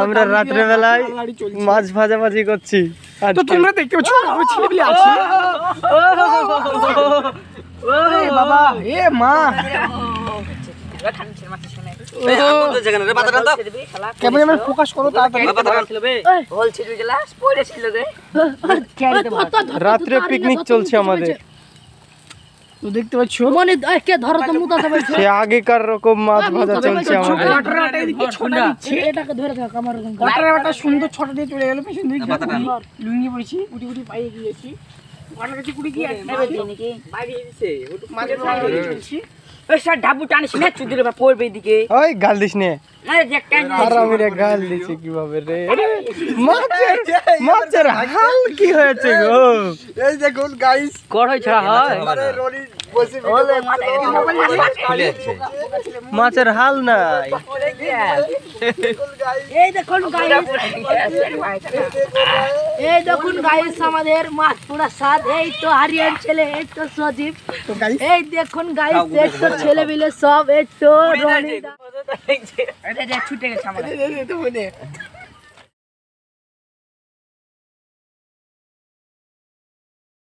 আমরা রাত্রে বেলায় মাছ ভাজা ভাজি করছি তো তোমরা দেখতে পাচ্ছ বাবা এ মা রাত্রে পিকনিক চলছে আমাদের দেখতে পাচ্ছ মানে কে ধরো তো মুতা দেবে সে আগেকার রকম মাছ ভাজা চলছে ধরে থাক আমার সুন্দর ছোট দিয়ে চলে গেল পিছন দিকে লুঙ্গি পড়েছি গুটি গুটি গিয়েছি গুটি কি আছে ওটুক মাঝে ডাবু না চুদিরে ওই গাল দিস কিভাবে মাছের হাল কি হয়েছে দেখুন গাইস কড়াই ছাড়া মাছের হাল নাই এই দেখুন এই দেখুন গাইস আমাদের মাছ পুরা স্বাদ এই তো হারিয়ান ছেলে এই তো সজীব এই দেখুন গাইস এই তো ছেলে সব এই তো ছুটে গেছে আমাদের